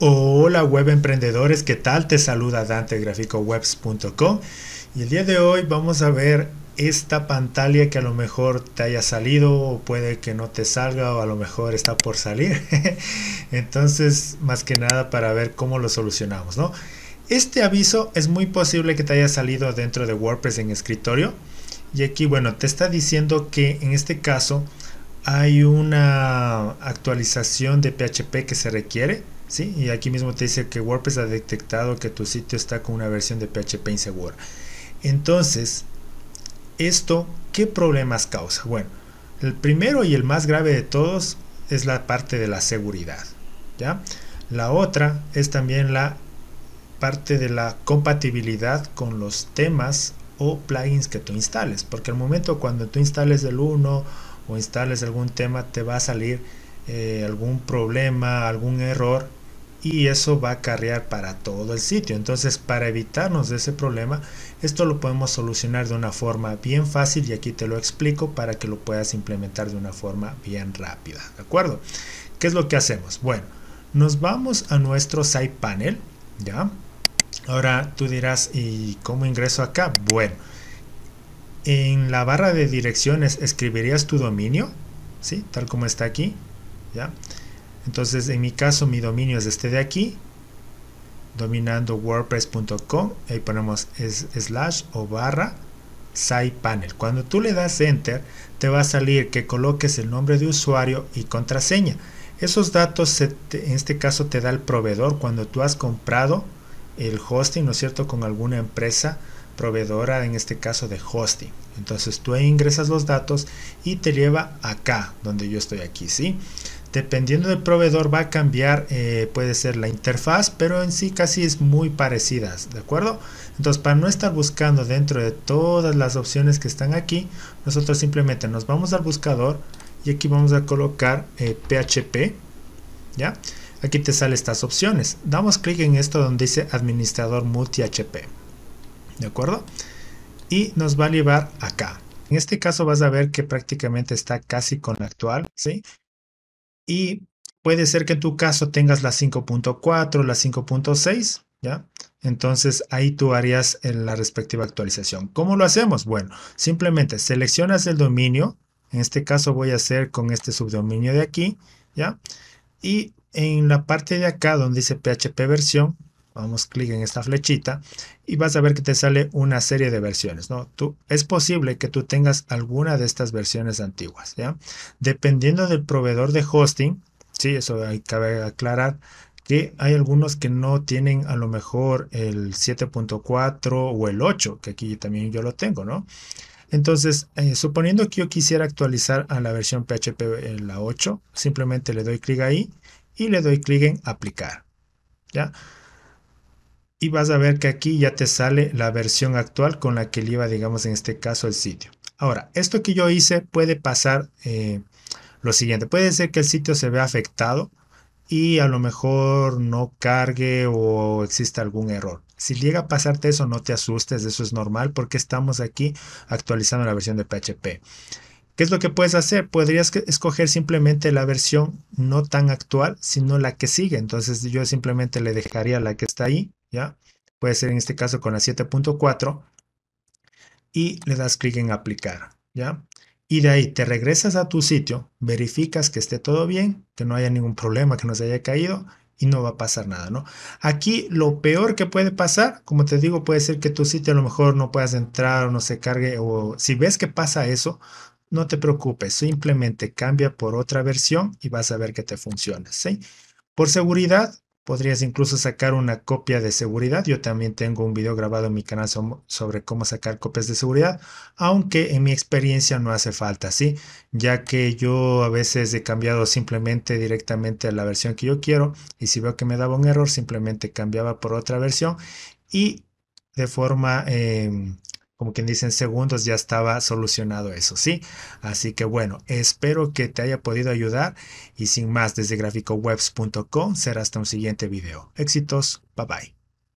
Hola web emprendedores, ¿qué tal? Te saluda Dante graficowebs.com y el día de hoy vamos a ver esta pantalla que a lo mejor te haya salido o puede que no te salga o a lo mejor está por salir. Entonces, más que nada para ver cómo lo solucionamos, ¿no? Este aviso es muy posible que te haya salido dentro de WordPress en escritorio y aquí, bueno, te está diciendo que en este caso hay una actualización de PHP que se requiere. ¿sí? Y aquí mismo te dice que WordPress ha detectado que tu sitio está con una versión de PHP insegura. Entonces, ¿esto qué problemas causa? Bueno, el primero y el más grave de todos es la parte de la seguridad. ¿ya? La otra es también la parte de la compatibilidad con los temas o plugins que tú instales, porque el momento cuando tú instales el 1 o instales algún tema te va a salir eh, algún problema, algún error y eso va a carrear para todo el sitio. Entonces para evitarnos de ese problema, esto lo podemos solucionar de una forma bien fácil y aquí te lo explico para que lo puedas implementar de una forma bien rápida, ¿de acuerdo? ¿Qué es lo que hacemos? Bueno, nos vamos a nuestro site panel, ¿ya? Ahora tú dirás, ¿y cómo ingreso acá? Bueno, en la barra de direcciones escribirías tu dominio, ¿sí? Tal como está aquí, ¿ya? Entonces, en mi caso, mi dominio es este de aquí, dominando wordpress.com, ahí ponemos slash o barra panel Cuando tú le das enter, te va a salir que coloques el nombre de usuario y contraseña. Esos datos, en este caso, te da el proveedor cuando tú has comprado el hosting, ¿no es cierto?, con alguna empresa proveedora, en este caso de hosting. Entonces tú ingresas los datos y te lleva acá, donde yo estoy aquí, ¿sí? Dependiendo del proveedor va a cambiar, eh, puede ser la interfaz, pero en sí casi es muy parecidas, ¿de acuerdo? Entonces para no estar buscando dentro de todas las opciones que están aquí, nosotros simplemente nos vamos al buscador y aquí vamos a colocar PHP, eh, ¿ya? Aquí te salen estas opciones. Damos clic en esto donde dice administrador multi HP. ¿De acuerdo? Y nos va a llevar acá. En este caso vas a ver que prácticamente está casi con la actual, ¿sí? Y puede ser que en tu caso tengas la 5.4, la 5.6, ¿ya? Entonces ahí tú harías la respectiva actualización. ¿Cómo lo hacemos? Bueno, simplemente seleccionas el dominio. En este caso voy a hacer con este subdominio de aquí, ¿ya? Y en la parte de acá donde dice PHP versión, vamos clic en esta flechita y vas a ver que te sale una serie de versiones, ¿no? Tú, es posible que tú tengas alguna de estas versiones antiguas, ¿ya? Dependiendo del proveedor de hosting, sí, eso hay, cabe aclarar, que hay algunos que no tienen a lo mejor el 7.4 o el 8, que aquí también yo lo tengo, ¿no? Entonces, eh, suponiendo que yo quisiera actualizar a la versión PHP eh, la 8, simplemente le doy clic ahí y le doy clic en aplicar. ¿Ya? Y vas a ver que aquí ya te sale la versión actual con la que iba digamos, en este caso el sitio. Ahora, esto que yo hice puede pasar eh, lo siguiente. Puede ser que el sitio se vea afectado y a lo mejor no cargue o exista algún error. Si llega a pasarte eso, no te asustes, eso es normal porque estamos aquí actualizando la versión de PHP. ¿Qué es lo que puedes hacer? Podrías escoger simplemente la versión no tan actual, sino la que sigue. Entonces yo simplemente le dejaría la que está ahí, ¿ya? Puede ser en este caso con la 7.4 y le das clic en aplicar, ¿ya? Y de ahí te regresas a tu sitio, verificas que esté todo bien, que no haya ningún problema, que no se haya caído y no va a pasar nada, ¿no? Aquí lo peor que puede pasar, como te digo, puede ser que tu sitio a lo mejor no puedas entrar o no se cargue o si ves que pasa eso, no te preocupes, simplemente cambia por otra versión y vas a ver que te funciona, ¿sí? Por seguridad, podrías incluso sacar una copia de seguridad. Yo también tengo un video grabado en mi canal sobre cómo sacar copias de seguridad, aunque en mi experiencia no hace falta, ¿sí? Ya que yo a veces he cambiado simplemente directamente a la versión que yo quiero y si veo que me daba un error, simplemente cambiaba por otra versión y de forma... Em, como quien dice, en segundos ya estaba solucionado eso, ¿sí? Así que bueno, espero que te haya podido ayudar y sin más, desde graficowebs.com será hasta un siguiente video. Éxitos, bye bye.